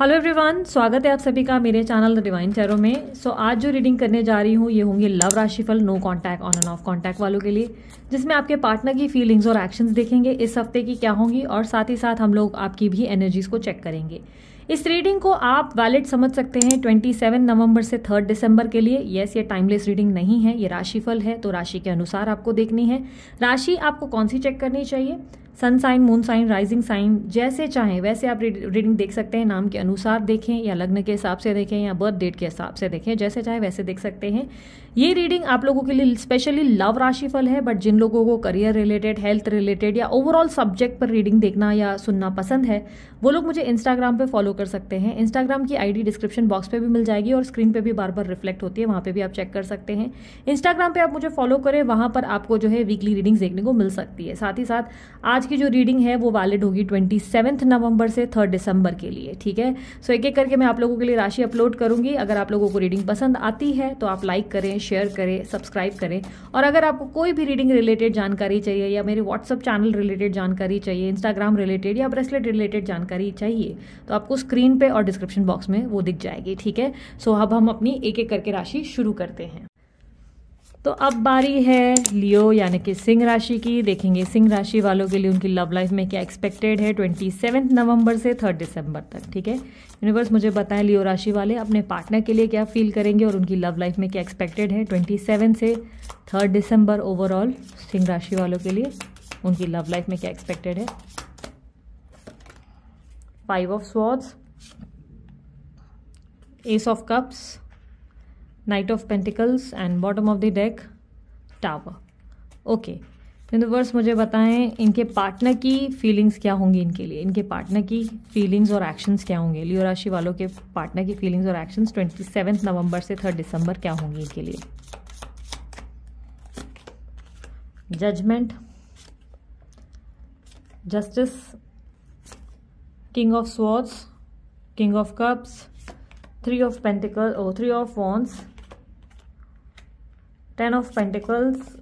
Hello everyone स्वागत है आप सभी का मेरे चैनल डिवाइन चेरो में सो so, आज जो रीडिंग करने जा रही हूँ ये होंगे लव राशिफल no contact on and off contact वालों के लिए जिसमें आपके पार्टनर की फीलिंग्स और एक्शंस देखेंगे इस हफ्ते की क्या होंगी और साथ ही साथ हम लोग आपकी भी एनर्जीज को चेक करेंगे इस रीडिंग को आप वैलिड समझ सकते हैं ट्वेंटी नवंबर से थर्ड दिसंबर के लिए येस ये टाइमलेस रीडिंग नहीं है ये राशिफल है तो राशि के अनुसार आपको देखनी है राशि आपको कौन सी चेक करनी चाहिए sun sign moon sign rising sign जैसे चाहें वैसे आप रीडिंग देख सकते हैं नाम के अनुसार देखें या लग्न के हिसाब से देखें या बर्थ डेट के हिसाब से देखें जैसे चाहे वैसे देख सकते हैं ये रीडिंग आप लोगों के लिए स्पेशली लव राशिफल है बट जिन लोगों को करियर रिलेटेड हेल्थ रिलेटेड या ओवरऑल सब्जेक्ट पर रीडिंग देखना या सुनना पसंद है वो लोग मुझे इंस्टाग्राम पर फॉलो कर सकते हैं इंस्टाग्राम की आईडी डिस्क्रिप्शन बॉक्स पर भी मिल जाएगी और स्क्रीन पर भी बार बार रिफ्लेक्ट होती है वहाँ पर भी आप चेक कर सकते हैं इंस्टाग्राम पर आप मुझे फॉलो करें वहाँ पर आपको जो है वीकली रीडिंग्स देखने को मिल सकती है साथ ही साथ आज की जो रीडिंग है वो वैलिड होगी ट्वेंटी सेवन्थ नवंबर से थर्ड दिसंबर के लिए ठीक है सो so, एक एक करके मैं आप लोगों के लिए राशि अपलोड करूंगी अगर आप लोगों को रीडिंग पसंद आती है तो आप लाइक करें शेयर करें सब्सक्राइब करें और अगर आपको कोई भी रीडिंग रिलेटेड जानकारी चाहिए या मेरे व्हाट्सअप चैनल रिलेटेड जानकारी चाहिए इंस्टाग्राम रिलेटेड या ब्रेसलेट रिलेटेड जानकारी चाहिए तो आपको स्क्रीन पर और डिस्क्रिप्शन बॉक्स में वो दिख जाएगी ठीक है सो so, अब हम अपनी एक एक करके राशि शुरू करते हैं तो अब बारी है लियो यानी कि सिंह राशि की देखेंगे सिंह राशि वालों के लिए उनकी लव लाइफ में क्या एक्सपेक्टेड है ट्वेंटी सेवन्थ नवंबर से थर्ड दिसंबर तक ठीक है यूनिवर्स मुझे बताएं लियो राशि वाले अपने पार्टनर के लिए क्या फील करेंगे और उनकी लव लाइफ में क्या एक्सपेक्टेड है ट्वेंटी सेवन से थर्ड दिसंबर ओवरऑल सिंह राशि वालों के लिए उनकी लव लाइफ में क्या एक्सपेक्टेड है five of swords ace of cups knight of pentacles and bottom of the deck tower okay universe मुझे बताएं इनके पार्टनर की फीलिंग्स क्या होंगी इनके लिए इनके पार्टनर की फीलिंग्स और एक्शंस क्या होंगे लियो राशि वालों के पार्टनर की फीलिंग्स और एक्शंस ट्वेंटी सेवन्थ नवंबर से थर्ड दिसंबर क्या होंगी इनके लिए judgement justice king of swords king of cups three of pentacle three of wands ten of pentacles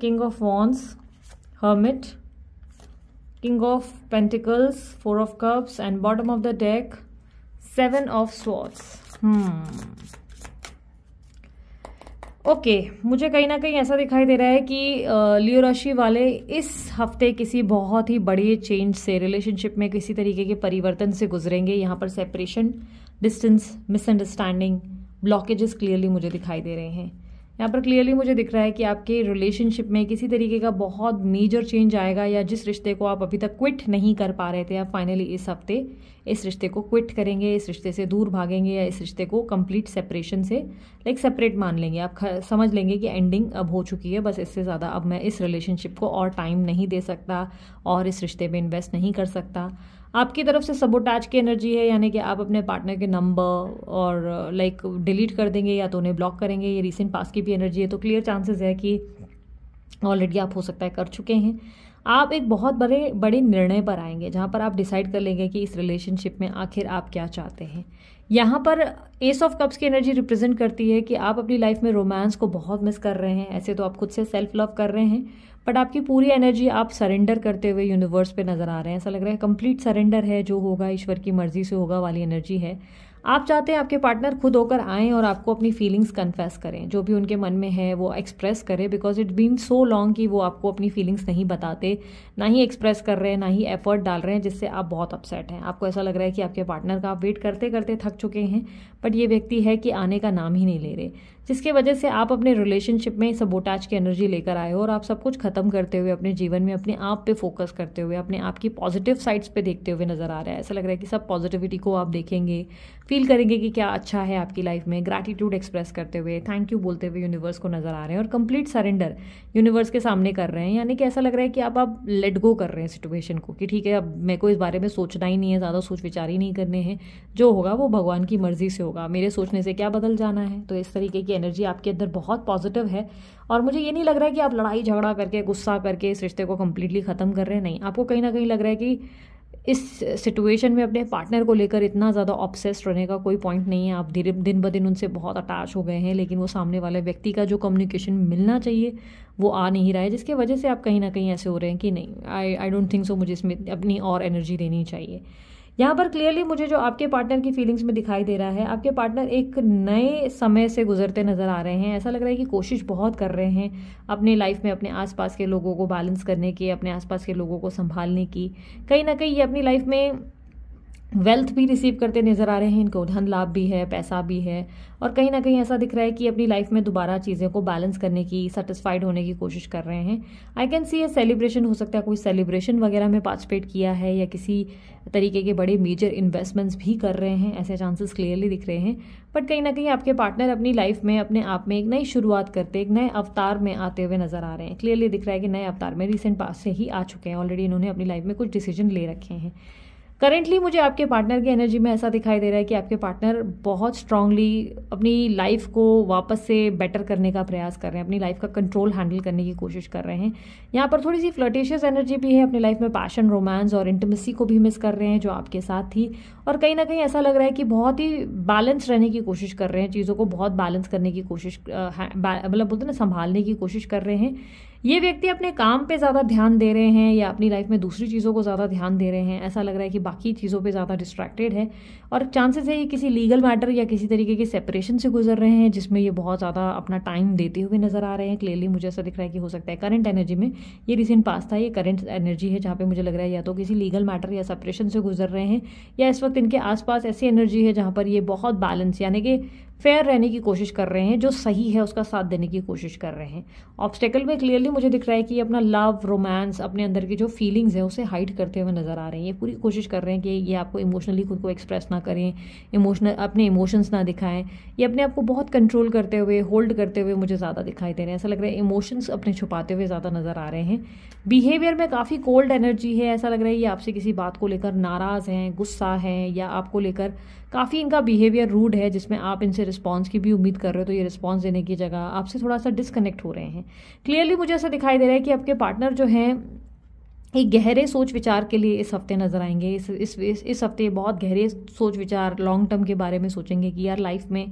king of wands hermit king of pentacles four of cups and bottom of the deck seven of swords okay hmm. मुझे कहीं ना कहीं ऐसा दिखाई दे रहा है कि लियो राशि वाले इस हफ्ते किसी बहुत ही बड़े चेंज से रिलेशनशिप में किसी तरीके के परिवर्तन से गुजरेंगे यहाँ पर separation distance misunderstanding blockages clearly मुझे दिखाई दे रहे हैं यहाँ पर क्लियरली मुझे दिख रहा है कि आपके रिलेशनशिप में किसी तरीके का बहुत मेजर चेंज आएगा या जिस रिश्ते को आप अभी तक क्विट नहीं कर पा रहे थे आप फाइनली इस हफ्ते इस रिश्ते को क्विट करेंगे इस रिश्ते से दूर भागेंगे या इस रिश्ते को कंप्लीट सेपरेशन से लाइक सेपरेट मान लेंगे आप समझ लेंगे कि एंडिंग अब हो चुकी है बस इससे ज़्यादा अब मैं इस रिलेशनशिप को और टाइम नहीं दे सकता और इस रिश्ते में इन्वेस्ट नहीं कर सकता आपकी तरफ से सबोटाज की एनर्जी है यानी कि आप अपने पार्टनर के नंबर और लाइक डिलीट कर देंगे या तो उन्हें ब्लॉक करेंगे ये रिसेंट पास की भी एनर्जी है तो क्लियर चांसेस है कि ऑलरेडी आप हो सकता है कर चुके हैं आप एक बहुत बड़े बड़े निर्णय पर आएंगे जहाँ पर आप डिसाइड कर लेंगे कि इस रिलेशनशिप में आखिर आप क्या चाहते हैं यहाँ पर एस ऑफ कप्स की एनर्जी रिप्रेजेंट करती है कि आप अपनी लाइफ में रोमांस को बहुत मिस कर रहे हैं ऐसे तो आप खुद से सेल्फ लव कर रहे हैं बट आपकी पूरी एनर्जी आप सरेंडर करते हुए यूनिवर्स पे नज़र आ रहे हैं ऐसा लग रहा है कंप्लीट सरेंडर है जो होगा ईश्वर की मर्ज़ी से होगा वाली एनर्जी है आप चाहते हैं आपके पार्टनर खुद होकर आएँ और आपको अपनी फीलिंग्स कन्फेस करें जो भी उनके मन में है वो एक्सप्रेस करें because it been so long कि वो आपको अपनी फीलिंग्स नहीं बताते ना ही एक्सप्रेस कर रहे हैं ना ही एफर्ट डाल रहे हैं जिससे आप बहुत अपसेट हैं आपको ऐसा लग रहा है कि आपके पार्टनर का आप वेट करते करते थक चुके हैं बट ये व्यक्ति है कि आने का नाम ही नहीं ले रहे जिसके वजह से आप अपने रिलेशनशिप में सबोटाज की एनर्जी लेकर आए हो और आप सब कुछ खत्म करते हुए अपने जीवन में अपने आप पे फोकस करते हुए अपने आप की पॉजिटिव साइड्स पे देखते हुए नज़र आ रहा है ऐसा लग रहा है कि सब पॉजिटिविटी को आप देखेंगे फील करेंगे कि क्या अच्छा है आपकी लाइफ में ग्रेटिट्यूड एक्सप्रेस करते हुए थैंक यू बोलते हुए यूनिवर्स को नज़र आ रहे हैं और कंप्लीट सरेंडर यूनिवर्स के सामने कर रहे हैं यानी कि ऐसा लग रहा है कि अब आप लेट गो कर रहे हैं सिचुएशन को कि ठीक है अब मेरे को इस बारे में सोचना ही नहीं है ज़्यादा सोच विचार ही नहीं करने हैं जो होगा वो भगवान की मर्ज़ी से होगा मेरे सोचने से क्या बदल जाना है तो इस तरीके की की एनर्जी आपके अंदर बहुत पॉजिटिव है और मुझे ये नहीं लग रहा है कि आप लड़ाई झगड़ा करके गुस्सा करके इस रिश्ते को कम्प्लीटली ख़त्म कर रहे हैं नहीं आपको कहीं ना कहीं लग रहा है कि इस सिचुएशन में अपने पार्टनर को लेकर इतना ज़्यादा ऑब्सेस्ड रहने का कोई पॉइंट नहीं है आप धीरे दिन ब दिन उनसे बहुत अटैच हो गए हैं लेकिन वो सामने वाले व्यक्ति का जो कम्युनिकेशन मिलना चाहिए वो आ नहीं रहा है जिसके वजह से आप कहीं ना कहीं ऐसे हो रहे हैं कि नहीं आई आई डोंट थिंक सो मुझे इसमें अपनी और एनर्जी देनी चाहिए यहाँ पर क्लियरली मुझे जो आपके पार्टनर की फीलिंग्स में दिखाई दे रहा है आपके पार्टनर एक नए समय से गुजरते नज़र आ रहे हैं ऐसा लग रहा है कि कोशिश बहुत कर रहे हैं अपने लाइफ में अपने आसपास के लोगों को बैलेंस करने की अपने आसपास के लोगों को संभालने की कहीं ना कहीं ये अपनी लाइफ में वेल्थ भी रिसीव करते नज़र आ रहे हैं इनको धन लाभ भी है पैसा भी है और कहीं ना कहीं ऐसा दिख रहा है कि अपनी लाइफ में दोबारा चीज़ों को बैलेंस करने की सेटिस्फाइड होने की कोशिश कर रहे हैं I can see A celebration हो सकता है कोई सेलिब्रेशन वगैरह में पार्टिसिपेट किया है या किसी तरीके के बड़े मेजर इन्वेस्टमेंट्स भी कर रहे हैं ऐसे चांसेस क्लियरली दिख रहे हैं बट कहीं ना कहीं आपके पार्टनर अपनी लाइफ में अपने आप में एक नई शुरुआत करते एक नए अवतार में आते हुए नज़र आ रहे हैं क्लियरली दिख रहा है कि नए अवतार में रिसेंट पास से ही आ चुके हैं ऑलरेडी इन्होंने अपनी लाइफ में कुछ डिसीजन ले रखे हैं करेंटली मुझे आपके पार्टनर की एनर्जी में ऐसा दिखाई दे रहा है कि आपके पार्टनर बहुत स्ट्रांगली अपनी लाइफ को वापस से बेटर करने का प्रयास कर रहे हैं अपनी लाइफ का कंट्रोल हैंडल करने की कोशिश कर रहे हैं यहाँ पर थोड़ी सी फ्लटेशियस एनर्जी भी है अपनी लाइफ में पैशन रोमांस और इंटमेसी को भी मिस कर रहे हैं जो आपके साथ थी और कहीं ना कहीं ऐसा लग रहा है कि बहुत ही बैलेंस रहने की कोशिश कर रहे हैं चीज़ों को बहुत बैलेंस करने की कोशिश हाँ, मतलब बोलते ना संभालने की कोशिश कर रहे हैं ये व्यक्ति अपने काम पे ज़्यादा ध्यान दे रहे हैं या अपनी लाइफ में दूसरी चीज़ों को ज़्यादा ध्यान दे रहे हैं ऐसा लग रहा है कि बाकी चीज़ों पे ज़्यादा डिस्ट्रैक्टेड है और चांसेस है ये किसी लीगल मैटर या किसी तरीके के सेपरेशन से गुजर रहे हैं जिसमें ये बहुत ज़्यादा अपना टाइम देते हुए नज़र आ रहे हैं क्लियरली मुझे ऐसा दिख रहा है कि हो सकता है करंट एनर्जी में ये रिसेंट पास था ये करंट एनर्जी है जहाँ पर मुझे लग रहा है या तो किसी लीगल मैटर या सेपरेशन से गुजर रहे हैं या इस वक्त इनके आसपास ऐसी एनर्जी है जहाँ पर ये बहुत बैलेंस यानी कि फेयर रहने की कोशिश कर रहे हैं जो सही है उसका साथ देने की कोशिश कर रहे हैं ऑब्स्टेकल में क्लियरली मुझे दिख रहा है कि अपना लव रोमांस अपने अंदर की जो फीलिंग्स हैं उसे हाइड करते हुए नज़र आ रहे हैं ये पूरी कोशिश कर रहे हैं कि ये आपको इमोशनली खुद को एक्सप्रेस ना करें इमोशनल अपने इमोशंस ना दिखाएं ये अपने आप को बहुत कंट्रोल करते हुए होल्ड करते हुए मुझे ज़्यादा दिखाई दे रहे हैं ऐसा लग रहा है इमोशंस अपने छुपाते हुए ज़्यादा नज़र आ रहे हैं बिहेवियर में काफ़ी कोल्ड एनर्जी है ऐसा लग रहा है ये आपसे किसी बात को लेकर नाराज़ हैं गुस्सा है या आपको लेकर काफ़ी इनका बिहेवियर रूड है जिसमें आप इनसे रिस्पॉन्स की भी उम्मीद कर रहे हो तो ये रिस्पॉन्स देने की जगह आपसे थोड़ा सा डिसकनेक्ट हो रहे हैं क्लियरली मुझे ऐसा दिखाई दे रहा है कि आपके पार्टनर जो हैं एक गहरे सोच विचार के लिए इस हफ्ते नज़र आएंगे इस इस इस, इस हफ्ते बहुत गहरे सोच विचार लॉन्ग टर्म के बारे में सोचेंगे कि यार लाइफ में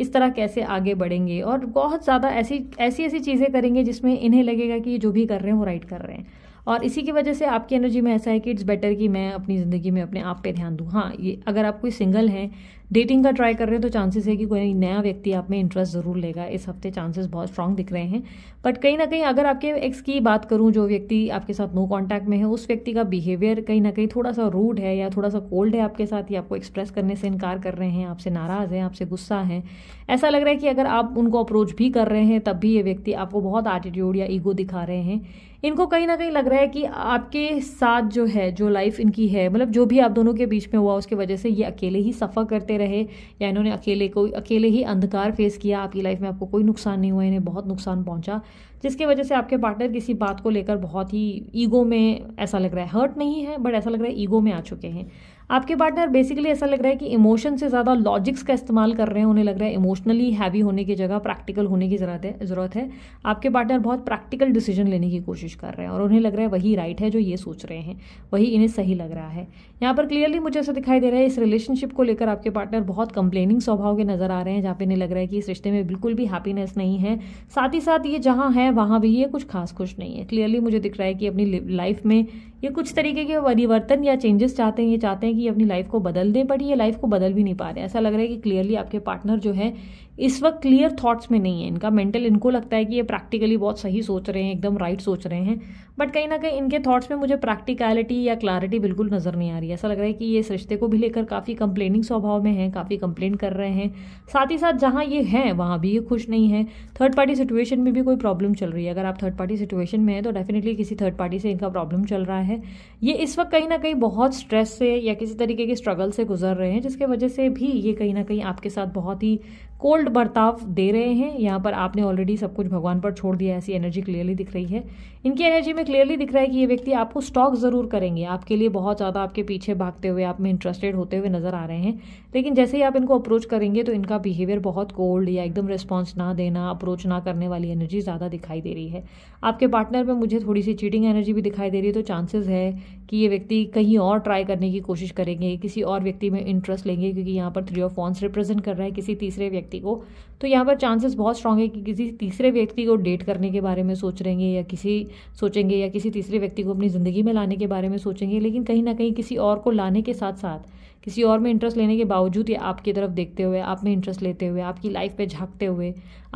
इस तरह कैसे आगे बढ़ेंगे और बहुत ज़्यादा ऐसी ऐसी ऐसी चीज़ें करेंगे जिसमें इन्हें लगेगा कि जो भी कर रहे हैं वो राइट कर रहे हैं और इसी की वजह से आपकी एनर्जी में ऐसा है कि इट्स बेटर कि मैं अपनी ज़िंदगी में अपने आप पे ध्यान दूँ हाँ ये अगर आप कोई सिंगल हैं डेटिंग का ट्राई कर रहे हैं तो चांसेस है कि कोई नया व्यक्ति आप में इंटरेस्ट ज़रूर लेगा इस हफ्ते चांसेस बहुत स्ट्रांग दिख रहे हैं बट कहीं ना कहीं अगर आपके एक्स की बात करूँ जो व्यक्ति आपके साथ नो कॉन्टैक्ट में है उस व्यक्ति का बिहेवियर कहीं ना कहीं थोड़ा सा रूड है या थोड़ा सा कोल्ड है आपके साथ ही आपको एक्सप्रेस करने से इनकार कर रहे हैं आपसे नाराज़ हैं आपसे गुस्सा है ऐसा लग रहा है कि अगर आप उनको अप्रोच भी कर रहे हैं तब भी ये व्यक्ति आपको बहुत एटीट्यूड या ईगो दिखा रहे हैं इनको कहीं ना कहीं लग रहा है कि आपके साथ जो है जो लाइफ इनकी है मतलब जो भी आप दोनों के बीच में हुआ उसकी वजह से ये अकेले ही सफ़र करते रहे या इन्होंने अकेले को अकेले ही अंधकार फेस किया आपकी लाइफ में आपको कोई नुकसान नहीं हुआ इन्हें बहुत नुकसान पहुँचा जिसकी वजह से आपके पार्टनर किसी बात को लेकर बहुत ही ईगो में ऐसा लग रहा है हर्ट नहीं है बट ऐसा लग रहा है ईगो में आ चुके हैं आपके पार्टनर बेसिकली ऐसा लग रहा है कि इमोशन से ज़्यादा लॉजिक्स का इस्तेमाल कर रहे हैं उन्हें लग रहा है इमोशनली हैवी होने की जगह प्रैक्टिकल होने की ज़रूरत है ज़रूरत है आपके पार्टनर बहुत प्रैक्टिकल डिसीजन लेने की कोशिश कर रहे हैं और उन्हें लग रहा है वही राइट है जो ये सोच रहे हैं वही इन्हें सही लग रहा है यहाँ पर क्लियरली मुझे ऐसा दिखाई दे रहा है इस रिलेशनशिप को लेकर आपके पार्टनर बहुत कंप्लेनिंग स्वभाव के नज़र आ रहे हैं जहाँ पे इन्हें लग रहा है कि इस रिश्ते में बिल्कुल भी हैप्पीनेस नहीं है साथ ही साथ ये जहाँ है वहाँ भी ये कुछ खास खुश नहीं है क्लियरली मुझे दिख रहा है कि अपनी लाइफ में ये कुछ तरीके के परिवर्तन या चेंजेस चाहते हैं ये चाहते हैं कि कि अपनी लाइफ को बदल दें बट ये लाइफ को बदल भी नहीं पा रहे ऐसा लग रहा है कि क्लियरली आपके पार्टनर जो है इस वक्त क्लियर थॉट्स में नहीं है इनका मेंटल इनको लगता है कि ये प्रैक्टिकली बहुत सही सोच रहे हैं एकदम राइट सोच रहे हैं बट कहीं ना कहीं इनके थॉट्स में मुझे प्रैक्टिकलिटी या क्लैरिटी बिल्कुल नज़र नहीं आ रही है ऐसा लग रहा है कि ये इस रिश्ते को भी लेकर काफ़ी कंप्लेनिंग स्वभाव में है काफ़ी कंप्लेन कर रहे हैं साथ ही साथ जहाँ ये हैं वहाँ भी ये खुश नहीं है थर्ड पार्टी सिचुएशन में भी कोई प्रॉब्लम चल रही है अगर आप थर्ड पार्टी सिचुएशन में है तो डेफिनेटली किसी थर्ड पार्टी से इनका प्रॉब्लम चल रहा है ये इस वक्त कहीं ना कहीं बहुत स्ट्रेस से या किसी तरीके के स्ट्रगल से गुजर रहे हैं जिसके वजह से भी ये कहीं ना कहीं आपके साथ बहुत ही कोल्ड बर्ताव दे रहे हैं यहाँ पर आपने ऑलरेडी सब कुछ भगवान पर छोड़ दिया ऐसी एनर्जी क्लियरली दिख रही है इनकी एनर्जी में क्लियरली दिख रहा है कि ये व्यक्ति आपको स्टॉक ज़रूर करेंगे आपके लिए बहुत ज़्यादा आपके पीछे भागते हुए आप में इंटरेस्टेड होते हुए नज़र आ रहे हैं लेकिन जैसे ही आप इनको अप्रोच करेंगे तो इनका बिहेवियर बहुत कोल्ड या एकदम रिस्पॉन्स ना देना अप्रोच ना करने वाली एनर्जी ज़्यादा दिखाई दे रही है आपके पार्टनर में मुझे थोड़ी सी चीटिंग एनर्जी भी दिखाई दे रही है तो चांसेज है कि ये व्यक्ति कहीं और ट्राई करने की कोशिश करेंगे किसी और व्यक्ति में इंटरेस्ट लेंगे क्योंकि यहाँ पर थ्री ऑफ वॉन्स रिप्रेजेंट कर रहा है किसी तीसरे व्यक्ति व्यक्ति को तो यहाँ पर चांसेस बहुत स्ट्रांग है कि किसी तीसरे व्यक्ति को डेट करने के बारे में सोच रहेंगे या किसी सोचेंगे या किसी तीसरे व्यक्ति को अपनी ज़िंदगी में लाने के बारे में सोचेंगे लेकिन कहीं ना कहीं किसी और को लाने के साथ साथ किसी और में इंटरेस्ट लेने के बावजूद ये आपकी तरफ देखते हुए आप में इंटरेस्ट लेते हुए आपकी लाइफ पे झांकते हुए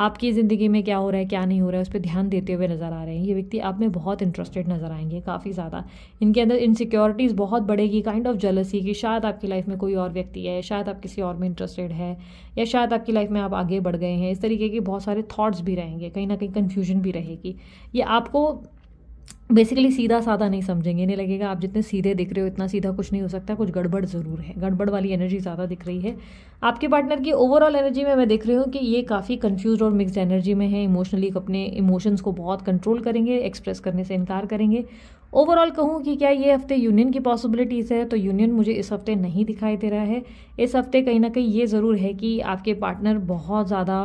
आपकी ज़िंदगी में क्या हो रहा है क्या नहीं हो रहा है उस पर ध्यान देते हुए नज़र आ रहे हैं ये व्यक्ति आप में बहुत इंटरेस्टेड नज़र आएंगे काफ़ी ज़्यादा इनके अंदर इनसिक्योरिटीज़ बहुत बढ़ेगी काइंड ऑफ जलसी की शायद आपकी लाइफ में कोई और व्यक्ति है शायद आप किसी और में इंटरेस्टेड है या शायद आपकी लाइफ में आप आगे बढ़ गए हैं इस तरीके के बहुत सारे थाट्स भी रहेंगे कहीं ना कहीं कन्फ्यूजन भी रहेगी ये आपको बेसिकली सीधा साधा नहीं समझेंगे इन्हें लगेगा आप जितने सीधे दिख रहे हो इतना सीधा कुछ नहीं हो सकता कुछ गड़बड़ ज़रूर है गड़बड़ वाली एनर्जी ज़्यादा दिख रही है आपके पार्टनर की ओवरऑल एनर्जी में मैं देख रही हूँ कि ये काफ़ी कंफ्यूज और मिक्सड एनर्जी में है इमोशनली अपने इमोशंस को बहुत कंट्रोल करेंगे एक्सप्रेस करने से इनकार करेंगे ओवरऑल कहूँ कि क्या ये हफ्ते यूनियन की पॉसिबिलिटीज़ है तो यूनियन मुझे इस हफ्ते नहीं दिखाई दे रहा है इस हफ्ते कहीं ना कहीं ये ज़रूर है कि आपके पार्टनर बहुत ज़्यादा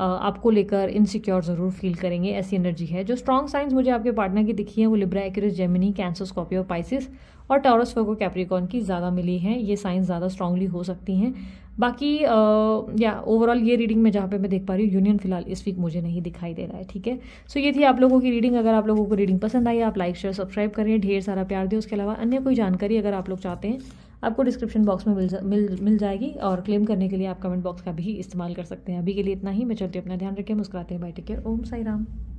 आपको लेकर इनसिक्योर ज़रूर फील करेंगे ऐसी एनर्जी है जो स्ट्रॉन्ग साइंस मुझे आपके पार्टनर की दिखी है वो Libra Aries Gemini Cancer Scorpio Pisces और टॉरस वर्गो कैप्रिकॉन की ज़्यादा मिली है ये साइंस ज़्यादा स्ट्रांगली हो सकती हैं बाकी या ओवरऑल ये रीडिंग में जहाँ पे मैं देख पा रही हूँ यूनियन फिलहाल इस वीक मुझे नहीं दिखाई दे रहा है ठीक है सो ये थी आप लोगों की रीडिंग अगर आप लोगों को रीडिंग पसंद आई आप लाइक शेयर सब्सक्राइब करें ढेर सारा प्यार दें उसके अलावा अन्य कोई जानकारी अगर आप लोग चाहते हैं आपको डिस्क्रिप्शन बॉक्स में मिल जा, मिल मिल जाएगी और क्लेम करने के लिए आप कमेंट बॉक्स का भी इस्तेमाल कर सकते हैं अभी के लिए इतना ही मैं चलती अपना ध्यान रखें मुस्कुराते हैं bye take care Om Sai Ram